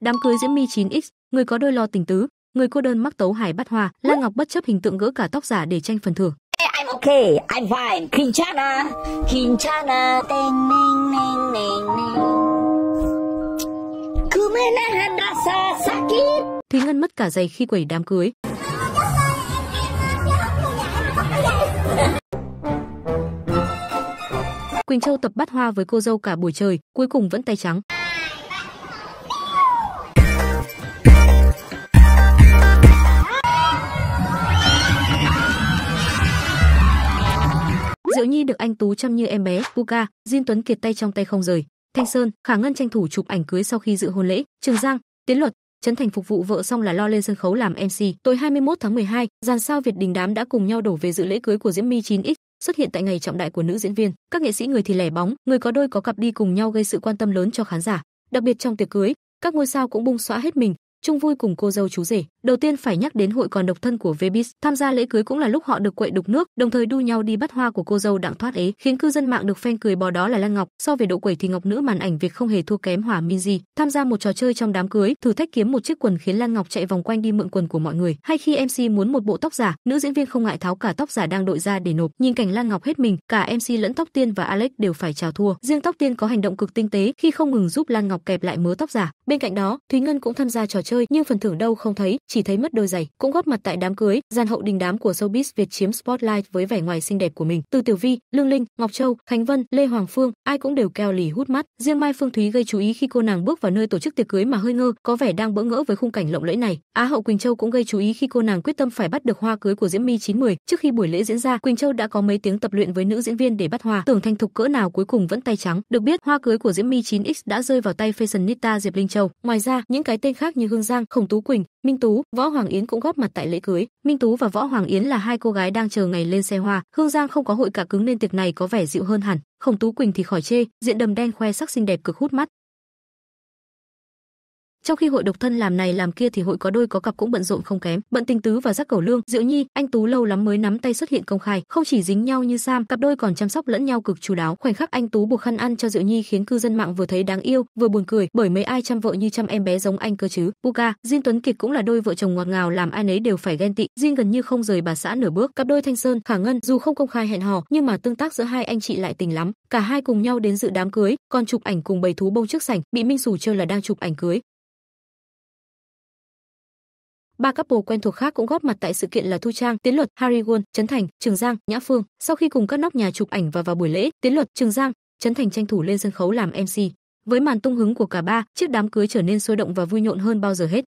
Đám cưới Diễm My 9X, người có đôi lo tình tứ, người cô đơn mắc tấu hải bắt hòa, Lan Ngọc bất chấp hình tượng gỡ cả tóc giả để tranh phần thưởng. I'm okay, I'm fine. Kinchana, Kinchana, ting ning ning ning ning. Thúy Ngân mất cả giày khi quẩy đám cưới. Quỳnh Châu tập bắt hoa với cô dâu cả buổi trời, cuối cùng vẫn tay trắng. Diệu Nhi được anh Tú chăm như em bé, Puka, Diên Tuấn Kiệt tay trong tay không rời. Thanh Sơn, Khả Ngân tranh thủ chụp ảnh cưới sau khi dự hôn lễ, Trường Giang, Tiến Luật, Trấn Thành phục vụ vợ xong là lo lên sân khấu làm MC. Tối 21 tháng 12, dàn sao Việt Đình đám đã cùng nhau đổ về dự lễ cưới của Diễm My 9X, xuất hiện tại ngày trọng đại của nữ diễn viên. Các nghệ sĩ người thì lẻ bóng, người có đôi có cặp đi cùng nhau gây sự quan tâm lớn cho khán giả. Đặc biệt trong tiệc cưới, các ngôi sao cũng bung xóa hết mình, chung vui cùng cô dâu chú rể. Đầu tiên phải nhắc đến hội còn độc thân của Vebis, tham gia lễ cưới cũng là lúc họ được quậy đục nước, đồng thời đu nhau đi bắt hoa của cô dâu đặng thoát ế, khiến cư dân mạng được phen cười bò đó là Lan Ngọc. So về độ quẩy thì Ngọc nữ màn ảnh việc không hề thua kém Hỏa Minzy Tham gia một trò chơi trong đám cưới, thử thách kiếm một chiếc quần khiến Lan Ngọc chạy vòng quanh đi mượn quần của mọi người, hay khi MC muốn một bộ tóc giả, nữ diễn viên không ngại tháo cả tóc giả đang đội ra để nộp. Nhìn cảnh Lan Ngọc hết mình, cả MC lẫn tóc tiên và Alex đều phải chào thua. Riêng tóc tiên có hành động cực tinh tế khi không ngừng giúp Lan Ngọc kẹp lại mớ tóc giả. Bên cạnh đó, Thúy Ngân cũng tham gia trò chơi nhưng phần thưởng đâu không thấy, chỉ thấy mất đôi giày, cũng góp mặt tại đám cưới, gian hậu đình đám của showbiz Việt chiếm spotlight với vẻ ngoài xinh đẹp của mình. Từ Tiểu Vi, Lương Linh, Ngọc Châu, Khánh Vân, Lê Hoàng Phương, ai cũng đều keo lì hút mắt. Riêng Mai Phương Thúy gây chú ý khi cô nàng bước vào nơi tổ chức tiệc cưới mà hơi ngơ, có vẻ đang bỡ ngỡ với khung cảnh lộng lẫy này. Á hậu Quỳnh Châu cũng gây chú ý khi cô nàng quyết tâm phải bắt được hoa cưới của Diễm My 910. Trước khi buổi lễ diễn ra, Quỳnh Châu đã có mấy tiếng tập luyện với nữ diễn viên để bắt hoa. Tưởng thành thục cỡ nào cuối cùng vẫn tay trắng. Được biết, hoa cưới của Diễm My 9X đã rơi vào tay Fashion Nita Diệp Linh Châu Châu. Ngoài ra, những cái tên khác như Hương Giang, Khổng Tú Quỳnh, Minh Tú, Võ Hoàng Yến cũng góp mặt tại lễ cưới. Minh Tú và Võ Hoàng Yến là hai cô gái đang chờ ngày lên xe hoa. Hương Giang không có hội cả cứng nên tiệc này có vẻ dịu hơn hẳn. Khổng Tú Quỳnh thì khỏi chê, diện đầm đen khoe sắc xinh đẹp cực hút mắt, trong khi hội độc thân làm này làm kia thì hội có đôi có cặp cũng bận rộn không kém bận tình tứ và giác cầu lương diệu nhi anh tú lâu lắm mới nắm tay xuất hiện công khai không chỉ dính nhau như sam cặp đôi còn chăm sóc lẫn nhau cực chú đáo khoảnh khắc anh tú buộc khăn ăn cho diệu nhi khiến cư dân mạng vừa thấy đáng yêu vừa buồn cười bởi mấy ai chăm vợ như chăm em bé giống anh cơ chứ buka diên tuấn kiệt cũng là đôi vợ chồng ngọt ngào làm ai nấy đều phải ghen tị diên gần như không rời bà xã nửa bước cặp đôi thanh sơn khả ngân dù không công khai hẹn hò nhưng mà tương tác giữa hai anh chị lại tình lắm cả hai cùng nhau đến dự đám cưới còn chụp ảnh cùng bầy thú bông trước sảnh bị minh sù chơi là đang chụp ảnh cưới Ba couple quen thuộc khác cũng góp mặt tại sự kiện là Thu Trang, Tiến Luật, Harry Won, Trấn Thành, Trường Giang, Nhã Phương. Sau khi cùng các nóc nhà chụp ảnh và vào buổi lễ, Tiến Luật, Trường Giang, Trấn Thành tranh thủ lên sân khấu làm MC. Với màn tung hứng của cả ba, chiếc đám cưới trở nên sôi động và vui nhộn hơn bao giờ hết.